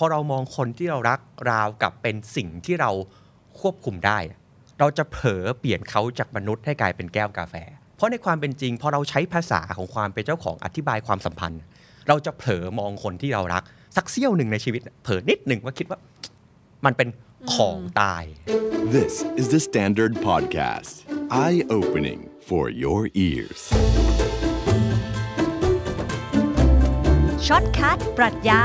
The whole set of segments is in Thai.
พอเรามองคนที่เรารักราวกับเป็นสิ่งที่เราควบคุมได้ เราจะเผลอเปลี่ยนเขาจากมนุษย์ให้กลายเป็นแก้วกาแฟ เพราะในความเป็นจริงพอเราใช้ภาษาของความเป็นเจ้าของอธิบายความสัมพันธ์ เราจะเผลอมองคนที่เรารักสักเสี้ยวหนึ่งในชีวิต เผลอนิดหนึ่งว่าคิดว่า มันเป็นของตาย This is the Standard Podcast Eye Opening for your ears ช็อตคั t ปรัชญา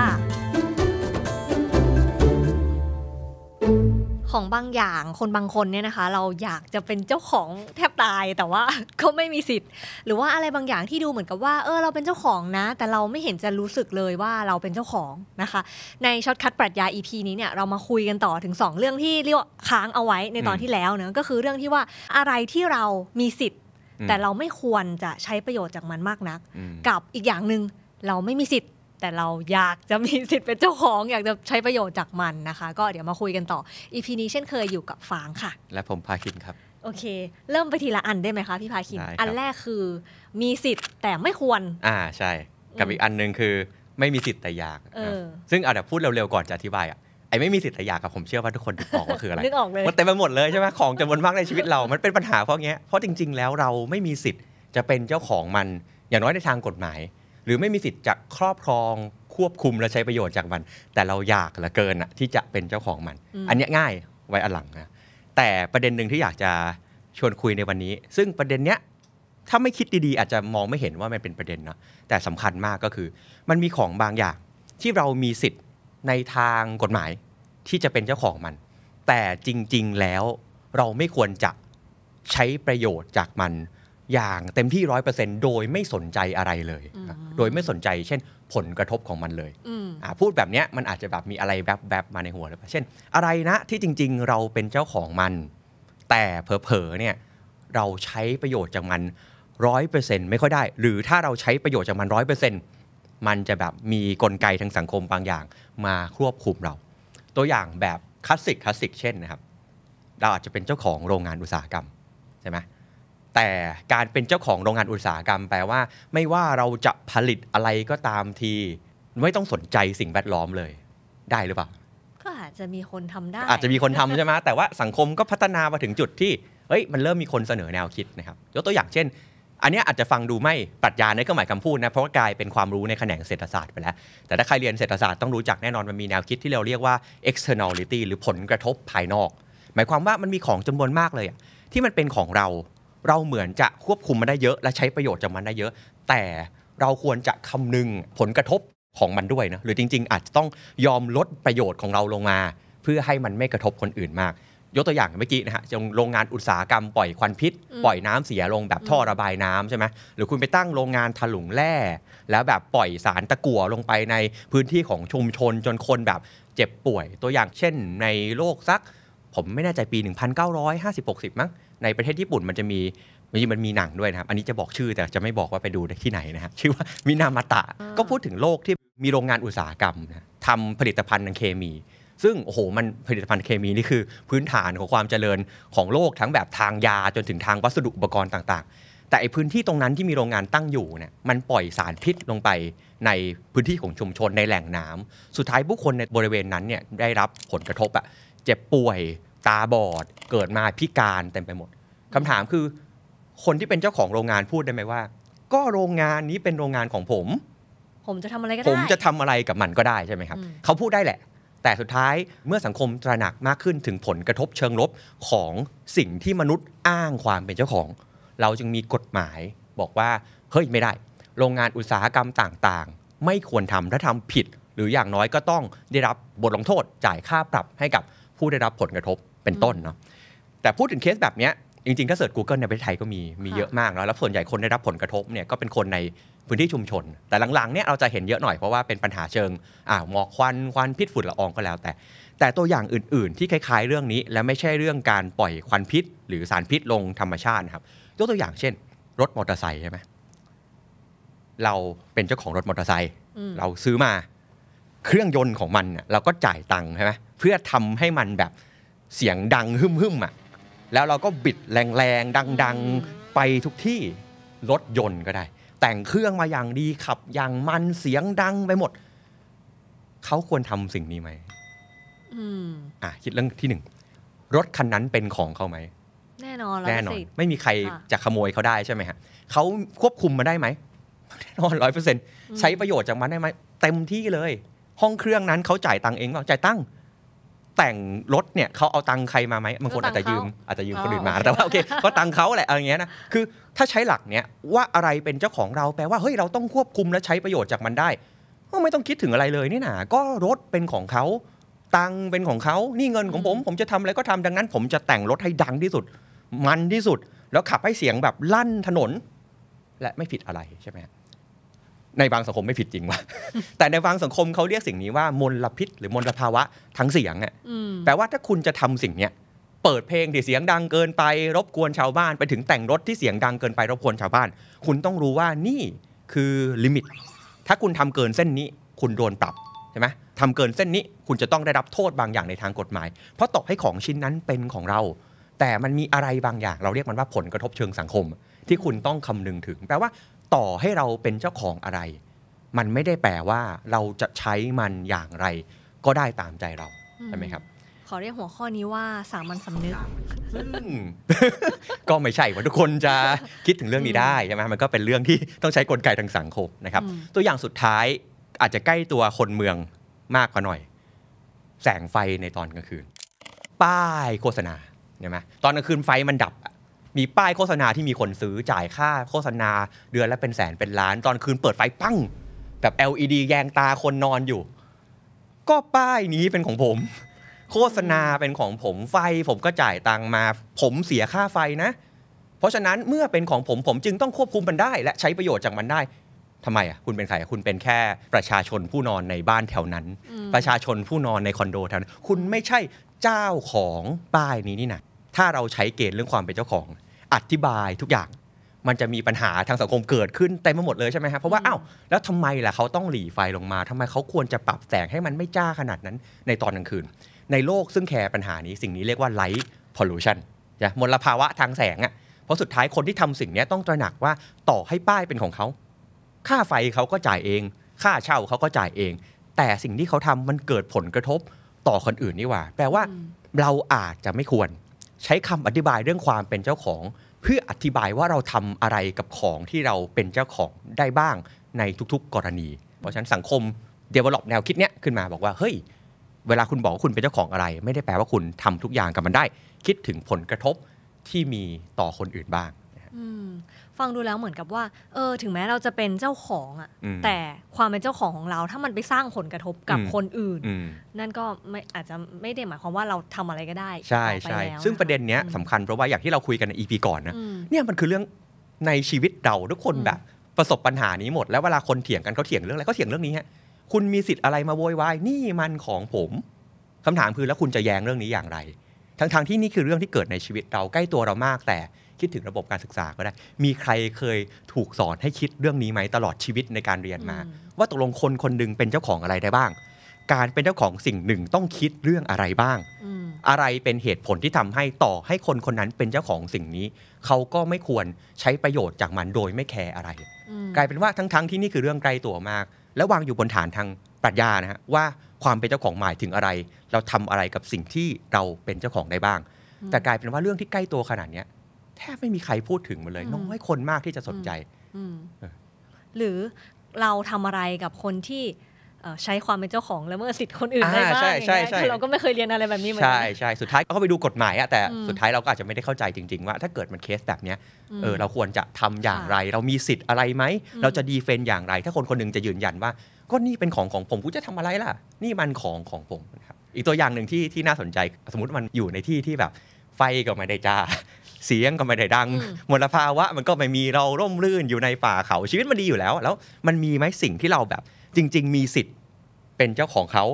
ของบางอย่างคนบางคนเนี่ยนะคะเราอยากจะเป็นเจ้าของแทบตายแต่ว่าก็ไม่มีสิทธิ์ หรือว่าอะไรบางอย่างที่ดูเหมือนกับว่าเออเราเป็นเจ้าของนะ แต่เราไม่เห็นจะรู้สึกเลยว่าเราเป็นเจ้าของนะคะในช็อตคัดปรัชญา EP นี้เนี่ยเรามาคุยกันต่อถึง 2 เรื่องที่เรียกว่าค้างเอาไว้ในตอนที่แล้วเนะก็คือเรื่องที่ว่าอะไรที่เรามีสิทธิ์ แต่เราไม่ควรจะใช้ประโยชน์จากมันมากนัก กับอีกอย่างหนึ่งเราไม่มีสิทธิ์แต่เราอยากจะมีสิทธิ์เป็นเจ้าของอยากจะใช้ประโยชน์จากมันนะคะ ก็เดี๋ยวมาคุยกันต่อ อีพีนี้เช่นเคยอยู่กับฟางค่ะ และผมพาคินครับ โอเค เริ่มไปทีละอันได้ไหมคะพี่พาคินคอันแรกคือ มีสิทธิ์แต่ไม่ควร อ่าใช่ กับอีกอันหนึงคือไม่มีสิทธิ์แต่อยากออซึ่งเอาแต่พูดเร็วๆก่อนจะอธิบายอ่ะไอ้ไม่มีสิทธิ์แต่อยากกับผมเชื่อว่าทุกคนบอกว่าคืออะไรนึกออกเลยมันเต็มไปหมดเลยใช่ไหมของจำนวนมากในชีวิตเรา มันเป็นปัญหาเพราะเงี้ยเพราะจริงๆ แล้ว เราไม่มีสิทธิ์จะเป็นเจ้าของมันอย่างน้อยในทางกฎหมายหรือไม่มีสิทธิ์จะครอบครองควบคุมและใช้ประโยชน์จากมัน แต่เราอยากเหลือเกินอะที่จะเป็นเจ้าของมัน อันนี้ง่ายไว้อหลังนะแต่ประเด็นหนึ่งที่อยากจะชวนคุยในวันนี้ ซึ่งประเด็นเนี้ยถ้าไม่คิดดีๆ อาจจะมองไม่เห็นว่ามันเป็นประเด็นนะแต่สำคัญมากก็คือ มันมีของบางอย่างที่เรามีสิทธิ์ในทางกฎหมายที่จะเป็นเจ้าของมัน แต่จริงๆแล้วเราไม่ควรจะใช้ประโยชน์จากมันอย่างเต็มที่ร้อยเปอร์เซ็นต์โดยไม่สนใจอะไรเลย โดยไม่สนใจเช่น ผลกระทบของมันเลยพูดแบบนี้มันอาจจะแบบมีอะไรแวบๆบมาในหัวหรือเปล่าเช่น อะไรนะที่จริงๆ เราเป็นเจ้าของมัน แต่เผลอๆเนี่ยเราใช้ประโยชน์จากมันร้อยเปอร์เซ็นต์ไม่ค่อยได้ หรือถ้าเราใช้ประโยชน์จากมันร้อยเปอร์เซ็นต์มันจะแบบมีกลไกทางสังคมบางอย่างมาควบคุมเรา ตัวอย่างแบบคลาสสิกคลาสสิก เช่นนะครับ เราอาจจะเป็นเจ้าของโรงงานอุตสาหกรรมใช่ไหมแต่การเป็นเจ้าของโรงงานอุตสาหกรรม แปลว่า ไม่ว่าเราจะผลิตอะไรก็ตามทีไม่ต้องสนใจสิ่งแวดล้อมเลย ได้หรือเปล่า ก็อาจจะมีคนทำได้ อาจจะมีคนทำใช่ไหมแต่ว่าสังคมก็พัฒนามาถึงจุดที่เฮ้ยมันเริ่มมีคนเสนอแนวคิดนะครับ ยกตัวอย่างเช่น อันนี้อาจจะฟังดูไม่ปรัชญาในเครื่องหมายคำพูดนะเพราะว่ากลายเป็นความรู้ในแขนงเศรษฐศาสตร์ไปแล้ว แต่ถ้าใครเรียนเศรษฐศาสตร์ต้องรู้จักแน่นอนมันมีแนวคิดที่เราเรียกว่า externality หรือผลกระทบภายนอก หมายความว่ามันมีของจำนวนมากเลยที่มันเป็นของเราเราเหมือนจะควบคุมมันได้เยอะและใช้ประโยชน์จากมันได้เยอะ แต่เราควรจะคำนึงผลกระทบของมันด้วยนะหรือจริง ๆ อาจจะต้องยอมลดประโยชน์ของเราลงมา เพื่อให้มันไม่กระทบคนอื่นมาก ยกตัวอย่างเมื่อกี้นะฮะโรงงานอุตสาหกรรมปล่อยควันพิษ ปล่อยน้ำเสียลงแบบท่อระบายน้ำใช่ไหมหรือคุณไปตั้งโรงงานถลุงแร่แล้วแบบปล่อยสารตะกั่วลงไปในพื้นที่ของชุมชนจนคนแบบเจ็บป่วยตัวอย่างเช่น ในโลกสัก ผมไม่แน่ใจปี 1950-60มั้งในประเทศญี่ปุ่นมันจะมีมันมันมีหนังด้วยนะครับ อันนี้จะบอกชื่อแต่จะไม่บอกว่าไปดูที่ไหนนะฮะชื่อว่ามินามาตะก็พูดถึงโลกที่มีโรงงานอุตสาหกรรมนะทำผลิตภัณฑ์ทางเคมี ซึ่ง โอ้โหมันผลิตภัณฑ์เคมีนี่คือพื้นฐานของความเจริญของโลกทั้งแบบทางยาจนถึงทางวัสดุอุปกรณ์ต่างๆ แต่ไอพื้นที่ตรงนั้นที่มีโรงงานตั้งอยู่เนี่ยมันปล่อยสารพิษลงไปในพื้นที่ของชุมชนในแหล่งน้ำ สุดท้ายผู้คนในบริเวณนั้นเนี่ยได้รับผลกระทบอะเจ็บป่วยตาบอดเกิดมาพิการเต็มไปหมดคำถามคือคนที่เป็นเจ้าของโรงงานพูดได้ไหมว่า ก็โรงงานนี้เป็นโรงงานของผม ผมจะทำอะไรก็ได้ผมจะทำอะไรกับมันก็ได้ใช่ไหมครับ เขาพูดได้แหละ แต่สุดท้ายเมื่อสังคมตระหนักมากขึ้นถึงผลกระทบเชิงลบของสิ่งที่มนุษย์อ้างความเป็นเจ้าของ เราจึงมีกฎหมายบอกว่าเฮ้ยไม่ได้ โรงงานอุตสาหกรรมต่างๆ ไม่ควรทำถ้าทำผิดหรืออย่างน้อยก็ต้องได้รับบทลงโทษจ่ายค่าปรับให้กับผู้ได้รับผลกระทบเป็นต้นเนาะแต่พูดถึงเคสแบบเนี้ยจริงๆ ถ้าเสิร์ช Google ในประเทศไทยก็มีมีเยอะมากแล้ว แล้วส่วนใหญ่คนได้รับผลกระทบเนี่ยก็เป็นคนในพื้นที่ชุมชน แต่หลังๆ เนี่ยเราจะเห็นเยอะหน่อยเพราะว่าเป็นปัญหาเชิงอ่าหมอกควัน ควันพิษฝุ่นละอองก็แล้ว แต่ แต่ตัวอย่างอื่นๆ ที่คล้ายๆ เรื่องนี้และไม่ใช่เรื่องการปล่อยควันพิษหรือสารพิษลงธรรมชาติครับยกตัวอย่างเช่น รถมอเตอร์ไซค์ใช่ไหมเราเป็นเจ้าของรถมอเตอร์ไซค์เราซื้อมาเครื่องยนต์ของมันเราก็จ่ายตังค์ใช่ไหมเพื่อทำให้มันแบบเสียงดังหึ่มหึ่มอ่ะ แล้วเราก็บิดแรงๆดังๆ ไปทุกที่รถยนต์ก็ได้ แต่งเครื่องมาอย่างดี ขับ อย่างมันเสียงดังไปหมดเขาควรทำสิ่งนี้ไหมอ่ะ คิดเรื่องที่หนึ่ง รถคันนั้นเป็นของเขาไหมแน่นอนแน่นอนไม่มีใครจะขโมยเขาได้ใช่ไหมฮะเขาควบคุมมาได้ไหมแน่นอนร้อยเปอร์เซ็นต์ใช้ประโยชน์จากมันได้ไหมเต็มที่เลยห้องเครื่องนั้นเขาจ่ายตังเองเปล่าจ่ายตังแต่งรถเนี่ยเขาเอาตังใครมาไหมบางคนอาจจะยืมอาจจะยืมคนอื่นมาแต่ว่าโอเคก็ตังเขาแหละอะไรเงี้ยนะคือถ้าใช้หลักเนี่ยว่าอะไรเป็นเจ้าของเราแปลว่าเฮ้ย เราต้องควบคุมและใช้ประโยชน์จากมันได้ก็ไม่ต้องคิดถึงอะไรเลยนี่หนาก็รถเป็นของเขาตังเป็นของเขานี่เงินของผม ผมจะทำอะไรก็ทำดังนั้นผมจะแต่งรถให้ดังที่สุด มันที่สุด แล้วขับให้เสียงแบบลั่นถนน และไม่ผิดอะไรใช่ไหมในบางสังคมไม่ผิดจริงว่ะ แต่ในบางสังคมเขาเรียกสิ่งนี้ว่ามลพิษหรือมลภาวะ ทั้งเสียงอ่ะแปลว่าถ้าคุณจะทำสิ่งเนี้ย เปิดเพลงที่เสียงดังเกินไปรบกวนชาวบ้านไปถึงแต่งรถที่เสียงดังเกินไปรบกวนชาวบ้าน คุณต้องรู้ว่านี่คือลิมิต ถ้าคุณทำเกินเส้นนี้คุณโดนปรับใช่ไหมทำเกินเส้นนี้ คุณจะต้องได้รับโทษบางอย่างในทางกฎหมาย เพราะตกให้ของชิ้นนั้นเป็นของเรา แต่มันมีอะไรบางอย่างเราเรียกมันว่าผลกระทบเชิงสังคม ที่คุณต้องคำนึงถึงแปลว่าต่อให้เราเป็นเจ้าของอะไร มันไม่ได้แปลว่าเราจะใช้มันอย่างไร ก็ได้ตามใจเราใช่ไหมครับ ขอเรียกหัวข้อนี้ว่าสามัญสำนึก ก็ไม่ใช่ว่าทุกคนจะคิดถึงเรื่องนี้ได้ใช่ไหมมันก็เป็นเรื่องที่ต้องใช้กลไกทางสังคมนะครับ ตัวอย่างสุดท้ายอาจจะใกล้ตัวคนเมืองมากกว่าหน่อย แสงไฟในตอนกลางคืน ป้ายโฆษณา ใช่ไหมตอนกลางคืนไฟมันดับมีป้ายโฆษณาที่มีคนซื้อจ่ายค่าโฆษณา เดือนละเป็นแสนเป็นล้านตอนคืนเปิดไฟปั้ง แบบ LED แยงตาคนนอนอยู่ ก็ป้ายนี้เป็นของผม โฆษณาเป็นของผมไฟ ผมก็จ่ายตังมาผมเสียค่าไฟนะ เพราะฉะนั้นเมื่อเป็นของผมผมจึงต้องควบคุมมันได้และใช้ประโยชน์จากมันได้ทำไมอ่ะคุณเป็นใคร คุณเป็นแค่ประชาชนผู้นอนในบ้านแถวนั้น ประชาชนผู้นอนในคอนโดแถวนั้นคุณไม่ใช่เจ้าของป้ายนี้นี่นะถ้าเราใช้เกณฑ์เรื่องความเป็นเจ้าของอธิบายทุกอย่างมันจะมีปัญหาทางสังคมเกิดขึ้นเต็มไปหมดเลยใช่ไหมครับเพราะว่าอ้าวแล้ว ทำไมล่ะเขาต้องหลีไฟลงมาทำไมเขาควรจะปรับแสงให้มันไม่จ้าขนาดนั้น ในตอนกลางคืน ในโลกซึ่งแคร์ปัญหานี้สิ่งนี้เรียกว่าไลท์พอลูชัน้ะมลภาวะทางแสงอะ่ะเพราะสุดท้ายคนที่ทำสิ่งนี้ต้องตระหนักว่าต่อให้ป้ายเป็นของเขา ค่าไฟเขาก็จ่ายเอง ค่าเช่าเขาก็จ่ายเอง แต่สิ่งที่เขาทำมันเกิดผลกระทบต่อคนอื่นนี่หว่า แปลว่าเราอาจจะไม่ควรใช้คำอธิบายเรื่องความเป็นเจ้าของเพื่ออธิบายว่าเราทำอะไรกับของที่เราเป็นเจ้าของได้บ้างในทุกๆกรณี เพราะฉะนั้นสังคมเดเวล็อปแนวคิดเนี้ยขึ้นมาบอกว่าเฮ้ย เวลาคุณบอกว่าคุณเป็นเจ้าของอะไร ไม่ได้แปลว่าคุณทำทุกอย่างกับมันได้ คิดถึงผลกระทบที่มีต่อคนอื่นบ้างฟังดูแล้วเหมือนกับว่า เออถึงแม้เราจะเป็นเจ้าของอะ่ะแต่ความเป็นเจ้าของของเราถ้ามันไปสร้างผลกระทบกับคนอื่น นั่นก็ไม่อาจจะไม่ได้หมายความว่าเราทำอะไรก็ได้ใช่ใช่ ซึ่งประเด็นเนี้ยสำคัญเพราะว่าอย่างที่เราคุยกันในอีพีก่อนนะเนี่ยมันคือเรื่องในชีวิตเราทุกคนแบบประสบปัญหานี้หมด แล้วเวลาคนเถียงกันเขาเถียงเรื่องอะไรเขาเถียงเรื่องนี้ฮะคุณมีสิทธิ์อะไรมาโวยวายนี่มันของผม คำถามคือแล้วคุณจะแย้งเรื่องนี้อย่างไร ทั้งๆที่นี่คือเรื่องที่เกิดในชีวิตเราใกล้ตัวเรามากแต่คิดถึงระบบการศึกษาก็ได้มีใครเคยถูกสอนให้คิดเรื่องนี้ไหมตลอดชีวิตในการเรียนมา ว่าตกลงคนคนหนึ่งเป็นเจ้าของอะไรได้บ้าง การเป็นเจ้าของสิ่งหนึ่งต้องคิดเรื่องอะไรบ้าง อะไรเป็นเหตุผลที่ทำให้ต่อให้คนคนนั้นเป็นเจ้าของสิ่งนี้ เขาก็ไม่ควรใช้ประโยชน์จากมันโดยไม่แคร์อะไร กลายเป็นว่าทั้งๆทที่นี่คือเรื่องไกลตัวมาก และวางอยู่บนฐานทางปรัชญานะฮะว่าความเป็นเจ้าของหมายถึงอะไร เราทำอะไรกับสิ่งที่เราเป็นเจ้าของได้บ้าง แต่กลายเป็นว่าเรื่องที่ใกล้ตัวขนาดนี้แทบไม่มีใครพูดถึงมันเลยน้อยคนมากที่จะสนใจหรือเราทำอะไรกับคนที่ ใช้ความเป็นเจ้าของแล้วเมื่อสิทธิ์คนอื่นได้บ้างอย่างเราก็ไม่เคยเรียนอะไรแบบนี้เหมือนกันใช่ใช่สุดท้ายก็ไปดูกฎหมายอะแต่สุดท้ายเราก็อาจจะไม่ได้เข้าใจจริง ๆ ว่า ถ้าเกิดมันเคสแบบเนี้ยเออเราควรจะทำอย่างไร เรามีสิทธิ์อะไรไหมเราจะดีเฟนต์อย่างไร ถ้าคนคนนึงจะยืนยันว่า ก็นี่เป็นของของผมกูจะทำอะไรล่ะ นี่มันของของผมนะครับอีกตัวอย่างหนึ่งที่ที่น่าสนใจ สมมติมันอยู่ในที่ที่แบบ ไฟก็ไม่ได้จ้าเสียงก็ไม่ได้ดังมลภาวะ มันก็ไม่มีเราร่มรื่นอยู่ในป่าเขาชีวิตมันดีอยู่แล้ว แล้วมันมีไหมสิ่งที่เราแบบ จริง ๆ มีสิทธิ์เป็นเจ้าของเขา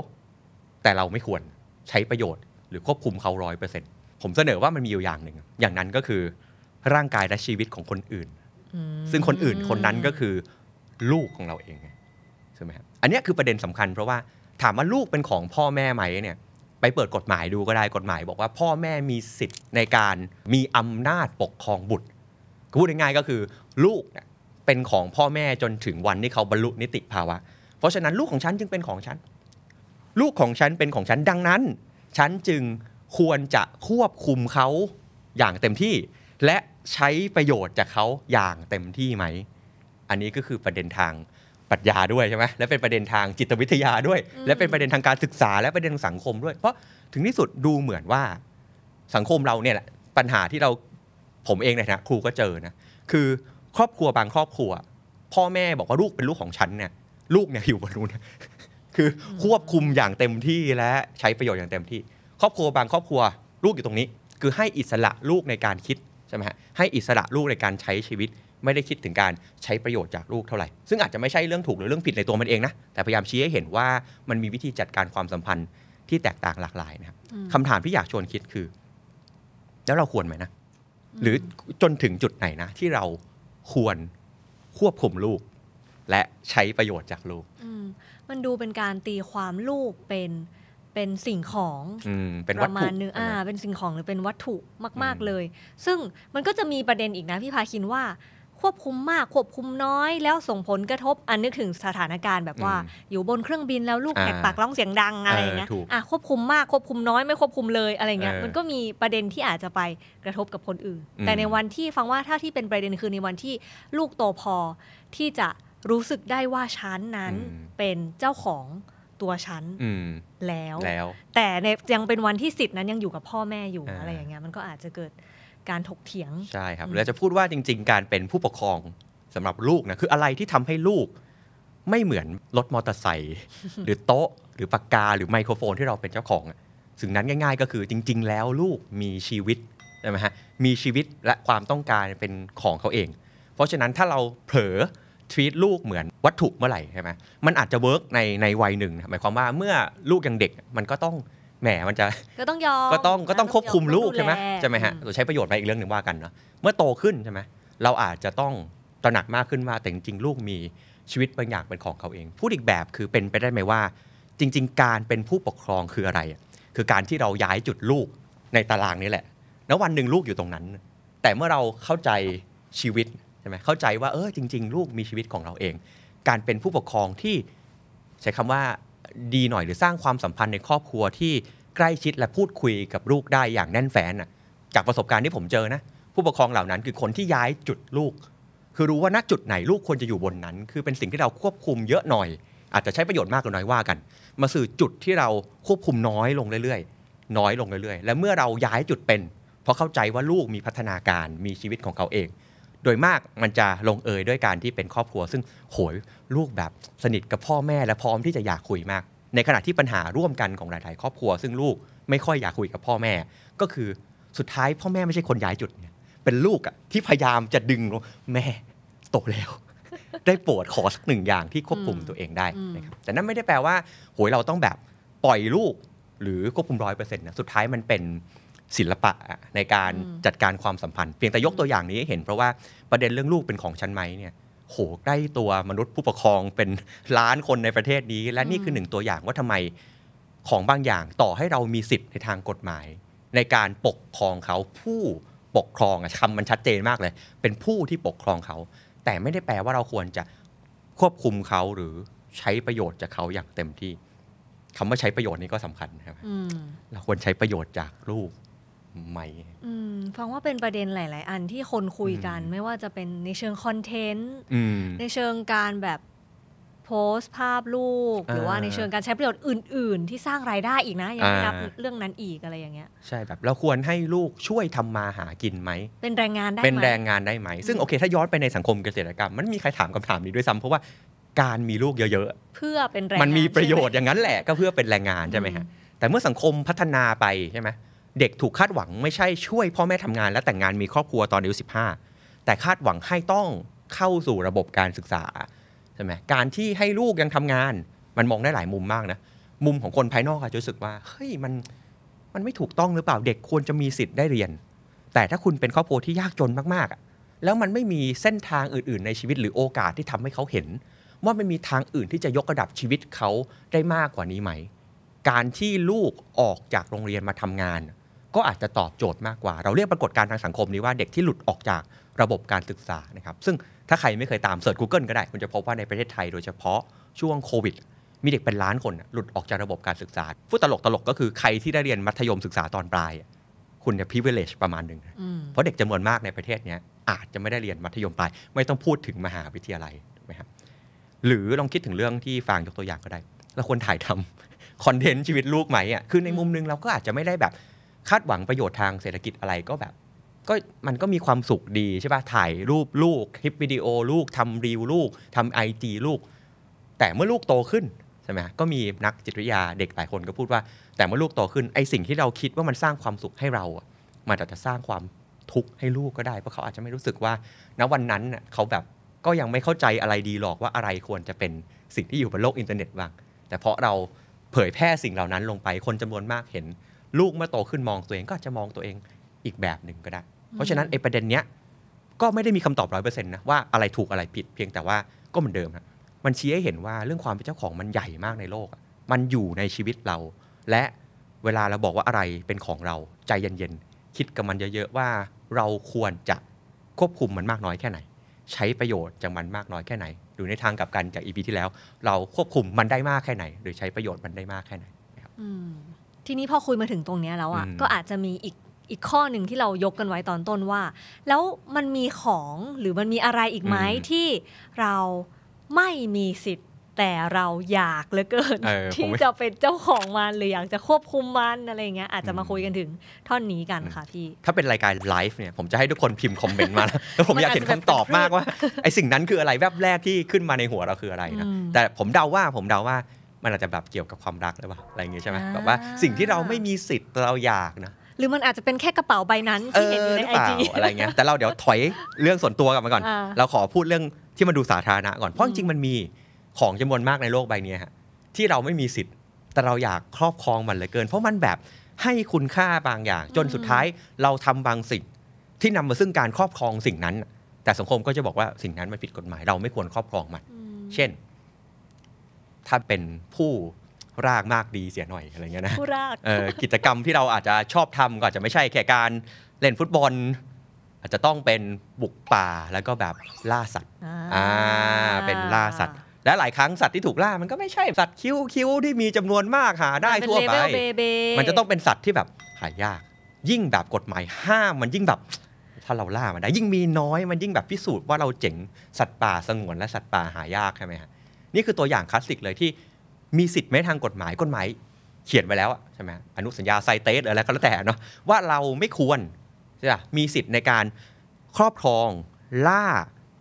แต่เราไม่ควรใช้ประโยชน์ หรือควบคุมเขาร้อยเปอร์เซ็นต์ผมเสนอว่ามันมีอยู่อย่างหนึ่ง อย่างนั้นก็คือร่างกายและชีวิตของคนอื่น ซึ่งคนอื่นคนนั้นก็คือลูกของเราเองใช่ไหมครับอันนี้คือประเด็นสำคัญเพราะว่าถามว่าลูกเป็นของพ่อแม่ไหมเนี่ยไปเปิดกฎหมายดูก็ได้กฎหมายบอกว่าพ่อแม่มีสิทธิ์ในการมีอำนาจปกครองบุตรพูดง่ายๆก็คือ ลูกเป็นของพ่อแม่จนถึงวันที่เขาบรรลุนิติภาวะ เพราะฉะนั้นลูกของฉันจึงเป็นของฉัน ลูกของฉันเป็นของฉัน ดังนั้นฉันจึงควรจะควบคุมเขาอย่างเต็มที่ และใช้ประโยชน์จากเขาอย่างเต็มที่ไหมอันนี้ก็คือประเด็นทางปรัชญาด้วยใช่ไหมและเป็นประเด็นทางจิตวิทยาด้วย และเป็นประเด็นทางการศึกษาและประเด็นทางสังคมด้วย เพราะถึงที่สุดดูเหมือนว่าสังคมเราเนี่ยแหละปัญหาที่เราผมเองเนนะครูก็เจอนะคือครอบครัวบางครอบครัว พ่อแม่บอกว่าลูกเป็นลูกของฉันเนี่ยลูกเนี่ยอยู่บนนู้นคือควบคุมอย่างเต็มที่และใช้ประโยชน์อย่างเต็มที่ ครอบครัวบางครอบครัวลูกอยู่ตรงนี้ คือให้อิสระลูกในการคิดใช่ไหมฮะให้อิสระลูกในการใช้ชีวิตไม่ได้คิดถึงการใช้ประโยชน์จากลูกเท่าไหร่ ซึ่งอาจจะไม่ใช่เรื่องถูกหรือเรื่องผิดในตัวมันเองนะ แต่พยายามชี้ให้เห็นว่ามันมีวิธีจัดการความสัมพันธ์ที่แตกต่างหลากหลายนะครับคำถามที่อยากชวนคิดคือ แล้วเราควรไหมนะ หรือจนถึงจุดไหนนะที่เราควรควบคุมลูก และใช้ประโยชน์จากลูกมันดูเป็นการตีความลูกเป็นเป็นสิ่งของอเป็นวัตถุนึงอ่า เป็นสิ่งของหรือเป็นวัตถุมาก ๆเลย ซึ่งมันก็จะมีประเด็นอีกนะพี่พาคินว่าควบคุมมาก ควบคุมน้อย แล้วส่งผลกระทบอันนึกถึงสถานการณ์แบบว่าอยู่บนเครื่องบินแล้วลูกแหกปากร้องเสียงดังอะไรเงี้ยอ่ะควบคุมมาก ควบคุมน้อยไม่ควบคุมเลยอะไรเงี้ยมันก็มีประเด็นที่อาจจะไปกระทบกับคนอื่น แต่ในวันที่ฟังว่าถ้าที่เป็นประเด็นคือในวันที่ลูกโตพอที่จะรู้สึกได้ว่าชั้นนั้นเป็นเจ้าของตัวชันแล้วแล้ว แต่ในยังเป็นวันที่สิทธิ์นั้นยังอยู่กับพ่อแม่อยู่อะไรอย่างเงี้ยมันก็อาจจะเกิดการถกเถียงใช่ครับเราจะพูดว่าจริง ๆ การเป็นผู้ปกครองสำหรับลูกนะคืออะไรที่ทำให้ลูกไม่เหมือนรถมอเตอร์ไซค์หรือโต๊ะ หรือปากกาหรือไมโครโฟนที่เราเป็นเจ้าของสิ่งนั้นง่าย ๆ ก็คือจริง ๆ แล้วลูกมีชีวิตใช่ไหมฮะมีชีวิตและความต้องการเป็นของเขาเองเพราะฉะนั้นถ้าเราเผลอทวีตลูกเหมือนวัตถุเมื่อไหร่ใช่ไหมมันอาจจะเวิร์กในในวัยหนึ่งหมายความว่าเมื่อลูกยังเด็กมันก็ต้องแหมมันจะก็ต้องยอมก็ต้องก็ต้องควบคุมลูกใช่ไหมใช่ไหมฮะเราใช้ประโยชน์มาอีกเรื่องหนึ่งว่ากันเนาะเมื่อโตขึ้นใช่ไหมเราอาจจะต้องตระหนักมากขึ้นว่าแต่จริงๆลูกมีชีวิตบางอย่างเป็นของเขาเอง พูดอีกแบบคือเป็นไปได้ไหมว่า จริง ๆ การเป็นผู้ปกครองคืออะไร คือการที่เราย้ายจุดลูกในตารางนี้แหละแล้ววันหนึ่งลูกอยู่ตรงนั้น แต่เมื่อเราเข้าใจชีวิตใช่ไหมเข้าใจว่าเออจริง ๆ ลูกมีชีวิตของเราเอง การเป็นผู้ปกครองที่ใช้คำว่าดีหน่อยหรือสร้างความสัมพันธ์ในครอบครัวที่ใกล้ชิดและพูดคุยกับลูกได้อย่างแน่นแฟ้นอ่ะจากประสบการณ์ที่ผมเจอนะ ผู้ปกครองเหล่านั้นคือคนที่ย้ายจุดลูก คือรู้ว่าณจุดไหนลูกควรจะอยู่บนนั้น คือเป็นสิ่งที่เราควบคุมเยอะหน่อย อาจจะใช้ประโยชน์มากหรือน้อยว่ากัน มาสื่อจุดที่เราควบคุมน้อยลงเรื่อยๆ น้อยลงเรื่อยๆ และเมื่อเราย้ายจุดเป็นเพราะเข้าใจว่าลูกมีพัฒนาการมีชีวิตของเขาเองโดยมากมันจะลงเอยด้วยการที่เป็นครอบครัว ซึ่งโหยลูกแบบสนิทกับพ่อแม่ และพร้อมที่จะอยากคุยมาก ในขณะที่ปัญหาร่วมกันของหลายๆครอบครัว ซึ่งลูกไม่ค่อยอยากคุยกับพ่อแม่ ก็คือสุดท้ายพ่อแม่ไม่ใช่คนย้ายจุด เป็นลูกอะที่พยายามจะดึงแม่โตแล้วได้โปรดขอสักหนึ่งอย่างที่ควบคุมตัวเองได้นะครับแต่นั่นไม่ได้แปลว่าโหยเราต้องแบบปล่อยลูก หรือควบคุมร้อยเปอร์เซ็นต์นะสุดท้ายมันเป็นศิลปะในการจัดการความสัมพันธ์ เพียงแต่ยกตัวอย่างนี้ให้เห็นเพราะว่าประเด็นเรื่องลูกเป็นของชั้นไหมเนี่ย โหใกล้ตัวมนุษย์ผู้ปกครองเป็นล้านคนในประเทศนี้และนี่คือหนึ่งตัวอย่างว่าทำไมของบางอย่างต่อให้เรามีสิทธิ์ในทางกฎหมาย ในการปกครองเขาผู้ปกครองคำมันชัดเจนมากเลย เป็นผู้ที่ปกครองเขา แต่ไม่ได้แปลว่าเราควรจะควบคุมเขาหรือใช้ประโยชน์จากเขาอย่างเต็มที่คำว่าใช้ประโยชน์นี่ก็สำคัญครับเราควรใช้ประโยชน์จากลูกใหม่ฟังว่าเป็นประเด็นหลาย ๆ อันที่คนคุยกัน ไม่ว่าจะเป็นในเชิงคอนเทนต์ในเชิงการแบบโพสภาพลูก หรือว่าในเชิงการใช้ประโยชน์อื่น ๆ ที่สร้างรายได้อีกนะยังไม่นับเรื่องนั้นอีกอะไรอย่างเงี้ย ใช่แบบเราควรให้ลูกช่วยทำมาหากินไหมเป็นแรงงานได้ไหมเป็นแรงงานได้ไหม ซึ่งโอเค ถ้าย้อนไปในสังคมเกษตรกรรม มันมีใครถามคำถามนี้ด้วยซ้ำเพราะว่าการมีลูกเยอะ ๆ เพื่อเป็นแรงงานมันมีประโยชน์อย่างนั้นแหละก็เพื่อเป็นแรงงานใช่ไหมฮะแต่เมื่อสังคมพัฒนาไปใช่ไหมเด็กถูกคาดหวังไม่ใช่ช่วยพ่อแม่ทำงานและแต่งงานมีครอบครัวตอนอายุสิบห้าแต่คาดหวังให้ต้องเข้าสู่ระบบการศึกษาใช่ไหมการที่ให้ลูกยังทำงาน มันมองได้หลายมุมมากนะมุมของคนภายนอกอาจจะรู้สึกว่าเฮ้ยมันมันไม่ถูกต้องหรือเปล่าเด็กควรจะมีสิทธิ์ได้เรียน แต่ถ้าคุณเป็นครอบครัวที่ยากจนมากๆแล้วมันไม่มีเส้นทางอื่น ๆในชีวิตหรือโอกาสที่ทำให้เขาเห็น ว่ามันมีทางอื่นที่จะยกระดับชีวิตเขาได้มากกว่านี้ไหม การที่ลูกออกจากโรงเรียนมาทำงานก็อาจจะตอบโจทย์มากกว่า เราเรียกปรากฏการณ์ทางสังคมนี้ว่าเด็กที่หลุดออกจากระบบการศึกษานะครับ ซึ่งถ้าใครไม่เคยตามเสิร์ช Google ก็ได้ คุณจะพบว่าในประเทศไทยโดยเฉพาะช่วงโควิด มีเด็กเป็นล้านคนหลุดออกจากระบบการศึกษาพูดตลกตลกก็คือใครที่ได้เรียนมัธยมศึกษาตอนปลายคุณเนี่ยพิเวเลชประมาณหนึ่งเพราะเด็กจำนวนมากในประเทศนี้อาจจะไม่ได้เรียนมัธยมปลายไม่ต้องพูดถึงมหาวิทยาลัยถูกไหมครับ หรือลองคิดถึงเรื่องที่ฟางยกตัวอย่างก็ได้เราควรถ่ายทำคอนเทนต์ชีวิตลูกไหมอ่ะ คือในมุมนึงเราก็อาจจะไม่ได้แบบคาดหวังประโยชน์ทางเศรษฐกิจอะไรก็แบบก็มันก็มีความสุขดีใช่ปะ่ะ ถ่ายรูปลูกคลิปวิดีโอลูกทำรีวิวลูกทำไอจีลูก แต่เมื่อลูกโตขึ้น ใช่ไหมก็มีนักจิตวิทยาเด็กหลายคนก็พูดว่า แต่เมื่อลูกโตขึ้นไอสิ่งที่เราคิดว่ามันสร้างความสุขให้เรามันอาจจะสร้างความทุกข์ให้ลูกก็ได้เพราะเขาอาจจะไม่รู้สึกว่าณวันนั้นเขาแบบก็ยังไม่เข้าใจอะไรดีหรอกว่าอะไรควรจะเป็นสิ่งที่อยู่บนโลกอินเทอร์เน็ตบ้างแต่เพราะเราเผยแพร่สิ่งเหล่านั้นลงไปคนจำนวนมากเห็นลูกเมื่อโตขึ้นมองตัวเองก็จะมองตัวเองอีกแบบหนึ่งก็ได้ เพราะฉะนั้นไอ้ประเด็นเนี้ยก็ไม่ได้มีคำตอบร้อยเปอร์เซ็นต์นะว่าอะไรถูกอะไรผิด เพียงแต่ว่าก็เหมือนเดิมนะมันชี้ให้เห็นว่าเรื่องความเป็นเจ้าของมันใหญ่มากในโลกมันอยู่ในชีวิตเรา และเวลาเราบอกว่าอะไรเป็นของเราใจเย็นๆ คิดกับมันเยอะๆ ว่าเราควรจะควบคุมมันมากน้อยแค่ไหน ใช้ประโยชน์จากมันมากน้อยแค่ไหนหรือในทางกลับกันจากอีพีที่แล้วเราควบคุมมันได้มากแค่ไหน หรือใช้ประโยชน์มันได้มากแค่ไหนครับทีนี้พอคุยมาถึงตรงนี้แล้วอ่ะก็อาจจะมีอีก อีกข้อหนึ่งที่เรายกกันไว้ตอนต้นว่า แล้วมันมีของหรือมันมีอะไรอีกไหมที่เราไม่มีสิทธิ์แต่เราอยากเหลือเกินที่จะเป็นเจ้าของมันหรืออยากจะควบคุมมันอะไรเงี้ยอาจจะมาคุยกันถึงท่อนนี้กันค่ะพี่ถ้าเป็นรายการไลฟ์เนี่ยผมจะให้ทุกคนพิมพ์คอมเมนต์มาแล้วผมอยากเห็นคำตอบมากว่าไอ้สิ่งนั้นคืออะไรแวบแรกที่ขึ้นมาในหัวเราคืออะไรนะแต่ผมเดาว่าผมเดาว่ามันอาจจะแบบเกี่ยวกับความรักหรือเปล่าอะไรอย่างเงี้ยใช่ไหมแบบว่าสิ่งที่เราไม่มีสิทธิ์เราอยากนะหรือมันอาจจะเป็นแค่กระเป๋าใบนั้นที่เห็นอยู่ในไอจีอะไรเงี้ยแต่เราเดี๋ยวถอยเรื่องส่วนตัวกันมาก่อนเราขอพูดเรื่องที่มันดูสาธารณะก่อน เพราะจริงมันมีของจำนวนมากในโลกใบนี้ฮะที่เราไม่มีสิทธิ์ แต่เราอยากครอบครองมันเลยเกินเพราะมันแบบให้คุณค่าบางอย่าง จนสุดท้ายเราทำบางสิ่งที่นำมาซึ่งการครอบครองสิ่งนั้น แต่สังคมก็จะบอกว่าสิ่งนั้นมันผิดกฎหมายเราไม่ควรครอบครองมัน เช่นถ้าเป็นผู้รากมากดีเสียหน่อยอะไรเงี้ยนะผู้รากกิจกรรมที่เราอาจจะชอบทำก็อาจจะไม่ใช่แค่การเล่นฟุตบอล อาจจะต้องเป็นบุกป่าแล้วก็แบบล่าสัตว์อ่าเป็นล่าสัตว์และหลายครั้งสัตว์ที่ถูกล่ามันก็ไม่ใช่สัตว์คิ้วคิ้วที่มีจำนวนมากหา ได้ทั่วไปมันจะต้องเป็นสัตว์ที่แบบหายาก ยิ่งแบบกฎหมายห้ามมันยิ่งแบบถ้าเราล่ามันได้ยิ่งมีน้อยมันยิ่งแบบพิสูจน์ว่าเราเจ๋งสัตว์ป่าสงวนและสัตว์ป่าหายากใช่ไหมฮะนี่คือตัวอย่าง คลาสสิกเลยที่มีสิทธิ์ไม่ทางกฎหมายกฎหมายเขียนไว้แล้วใช่ไหมอนุสัญญาไซเตสอะไรก็แล้วแต่เนาะว่าเราไม่ควรใช่ป่ะมีสิทธิ์ในการครอบครอง ล่า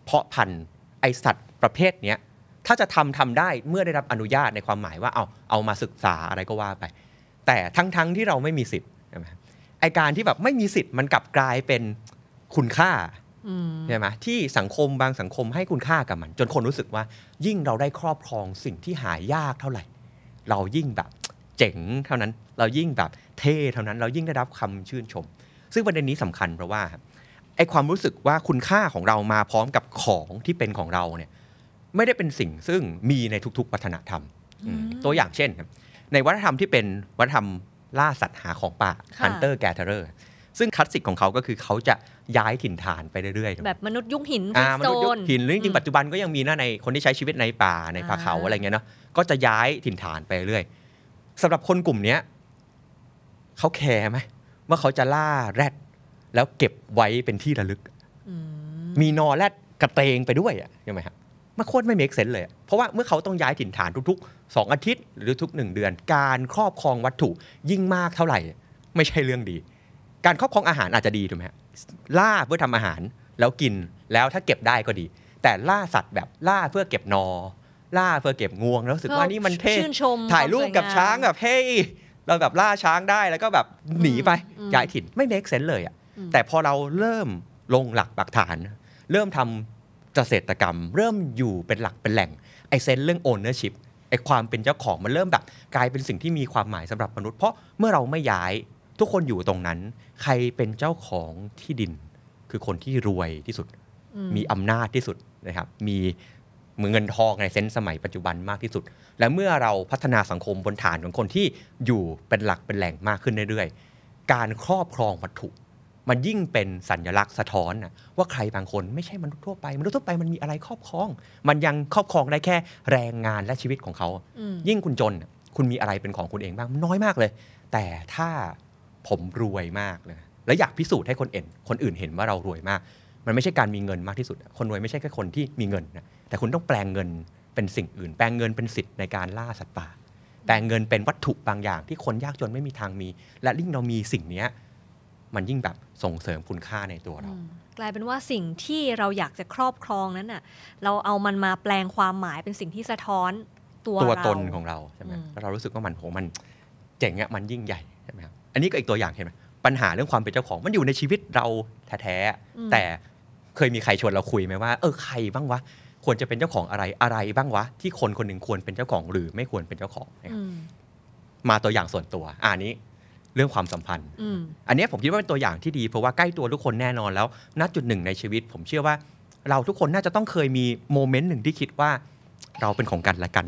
เพาะพันธุ์ไอสัตว์ประเภทเนี้ยถ้าจะทำทำได้เมื่อได้รับอนุญาตในความหมายว่าเอาเอามาศึกษาอะไรก็ว่าไป แต่ทั้งๆทที่เราไม่มีสิทธิ์ใช่ไหมไอการที่แบบไม่มีสิทธิ์มันกลับกลายเป็นคุณค่าใช่ไหมที่สังคมบางสังคมให้คุณค่ากับมัน จนคนรู้สึกว่ายิ่งเราได้ครอบครองสิ่งที่หายากเท่าไหร่ เรายิ่งแบบเจ๋งเท่านั้น เรายิ่งแบบเท่เท่านั้น เรายิ่งได้รับคำชื่นชม ซึ่งประเด็นนี้สำคัญเพราะว่าไอความรู้สึกว่าคุณค่าของเรามาพร้อมกับของที่เป็นของเราเนี่ยไม่ได้เป็นสิ่งซึ่งมีในทุกๆวัฒนธรรม ตัวอย่างเช่น ในวัฒนธรรมที่เป็นวัฒนธรรมล่าสัตว์หาของป่า hunter gatherer ซึ่งคลาสสิกของเขาก็คือเขาจะย้ายถิ่นฐานไปเรื่อยๆแบบมนุษย์ยุคหินอ่ามนุษย์ยุคหินหรือจริงปัจจุบันก็ยังมีนะในคนที่ใช้ชีวิตในป่าในป่าเขาอะไรเงี้ยเนาะก็จะย้ายถิ่นฐานไปเรื่อยสำหรับคนกลุ่มเนี้ยเขาแคร์ไหมว่าเขาจะล่าแรดแล้วเก็บไว้เป็นที่ระลึกมีนอแรดกระเตงไปด้วยอ่ะใช่ไหมครับมันโคตรไม่เมคเซนเลยเพราะว่าเมื่อเขาต้องย้ายถิ่นฐานทุกๆ2อาทิตย์หรือทุกหนึ่งเดือน การครอบครองวัตถุยิ่งมากเท่าไหร่ ไม่ใช่เรื่องดีการครอบครองอาหารอาจจะดีถูกไหมล่าเพื่อทำอาหารแล้วกินแล้วถ้าเก็บได้ก็ดี แต่ล่าสัตว์แบบล่าเพื่อเก็บนอ ล่าเพื่อเก็บงวงแล้วรู้สึกว่านี่มันเท่ ถ่ายรูปกับช้างแบบเฮ้ยเราแบบล่าช้างได้แล้วก็แบบหนีไปย้ายถิ่นไม่เมคเซนส์เลยอ่ะแต่พอเราเริ่มลงหลักปักฐาน เริ่มทำเกษตรกรรม เริ่มอยู่เป็นหลักเป็นแหล่งไอเซนเรื่องโอนเนอร์ชิพไอความเป็นเจ้าของมันเริ่มแบบ กลายเป็นสิ่งที่มีความหมายสำหรับมนุษย์เพราะเมื่อเราไม่ย้ายทุกคนอยู่ตรงนั้นใครเป็นเจ้าของที่ดิน คือคนที่รวยที่สุด มีอำนาจที่สุดนะครับ มีมือเงินทองในเซนส์สมัยปัจจุบันมากที่สุด และเมื่อเราพัฒนาสังคมบนฐานของคนที่อยู่เป็นหลักเป็นแหล่งมากขึ้นเรื่อยๆการครอบครองวัตถุมันยิ่งเป็นสัญลักษณ์สะท้อนนะว่าใครบางคนไม่ใช่มนุษย์ทั่วไปมนุษย์ทั่วไปมันมีอะไรครอบครอง มันยังครอบครองได้แค่ แรงงานและชีวิตของเขา ยิ่งคุณจน คุณมีอะไรเป็นของคุณเองบ้างน้อยมากเลย แต่ถ้าผมรวยมากนะแล้วอยากพิสูจน์ให้คนเอ็น คนอื่นเห็นว่าเรารวยมาก มันไม่ใช่การมีเงินมากที่สุด คนรวยไม่ใช่แค่คนที่มีเงินนะ แต่คุณต้องแปลงเงินเป็นสิ่งอื่น แปลงเงินเป็นสิทธิ์ในการล่าสัตว์ป่าแปลงเงินเป็นวัตถุบางอย่างที่คนยากจนไม่มีทางมี และยิ่งเรามีสิ่งนี้ มันยิ่งแบบส่งเสริมคุณค่าในตัวเรา กลายเป็นว่าสิ่งที่เราอยากจะครอบครองนั้นน่ะ เราเอามันมาแปลงความหมายเป็นสิ่งที่สะท้อนตัวตัวตนของเราใช่ไหมเรารู้สึกว่ามันโหมันเจ๋งอะมันยิ่งใหญ่อันนี้ก็อีกตัวอย่างเห็นไหมปัญหาเรื่องความเป็นเจ้าของมันอยู่ในชีวิตเราแท้ แต่เคยมีใครชวนเราคุยไหมว่าเออใครบ้างวะควรจะเป็นเจ้าของอะไรอะไรบ้างวะที่คน คนหนึ่งควรเป็นเจ้าของหรือไม่ควรเป็นเจ้าของมาตัวอย่างส่วนตัวอันนี้เรื่องความสัมพันธ์อันนี้ผมคิดว่าเป็นตัวอย่างที่ดีเพราะว่าใกล้ตัวทุกคนแน่นอนแล้วณจุดหนึ่งในชีวิต ผมเชื่อว่า เราทุกคนน่าจะต้องเคยมีโมเมนต์หนึ่งที่คิดว่าเราเป็นของกันและกัน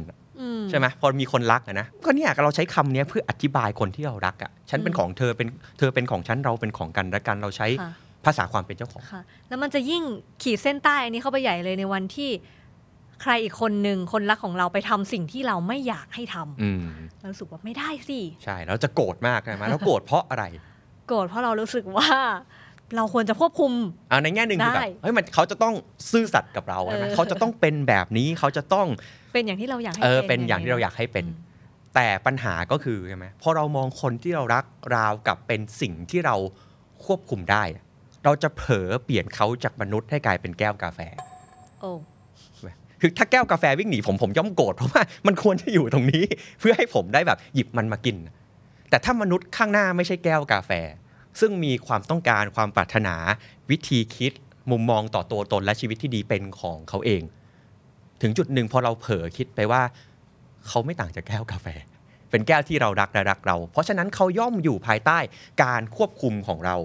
ใช่ไหมพอมีคนรักนะ ก็เนี่ยเราใช้คำนี้เพื่ออธิบายคนที่เรารักอะ่ะ ฉันเป็นของเธอเป็น เธอเป็นของฉันเราเป็นของกัน และกันเราใช้ภาษาความเป็นเจ้าของแล้วมันจะยิ่งขีดเส้นใต้อันนี้เข้าไปใหญ่เลยในวันที่ใครอีกคนหนึ่งคนรักของเราไปทำสิ่งที่เราไม่อยากให้ทำเราสึกว่าไม่ได้สิใช่เราจะโกรธมากใช่ไหมแล้วโกรธเพราะอะไร โกรธเพราะเรารู้สึกว่าเราควรจะควบคุมอในแง่หนึ่งคือแบบเฮ้ยมันเขาจะต้องซื่อสัตย์กับเราใช่ไหมเขาจะต้องเป็นแบบนี้เขาจะต้องเป็นอย่างที่เราอยากให้เออเป็นอย่างที่เราอยากให้เป็น แต่ปัญหาก็คือใช่ไหมพอเรามองคนที่เรารักราวกับเป็นสิ่งที่เราควบคุมได้ เราจะเผลอเปลี่ยนเขาจากมนุษย์ให้กลายเป็นแก้วกาแฟ โอ้คือถ้าแก้วกาแฟวิ่งหนี ผมผมย่อมโกรธเพราะว่ามันควรจะอยู่ตรงนี้ เพื่อให้ผมได้แบบหยิบมันมากิน แต่ถ้ามนุษย์ข้างหน้าไม่ใช่แก้วกาแฟซึ่งมีความต้องการความปรารถนาวิธีคิด มุมมองต่อตัวตนและชีวิตที่ดีเป็นของเขาเอง ถึงจุดหนึ่งพอเราเผลอคิดไปว่าเขาไม่ต่างจากแก้วกาแฟ เป็นแก้วที่เรารักและรักเรา เพราะฉะนั้นเขาย่อมอยู่ภายใต้การควบคุมของเรา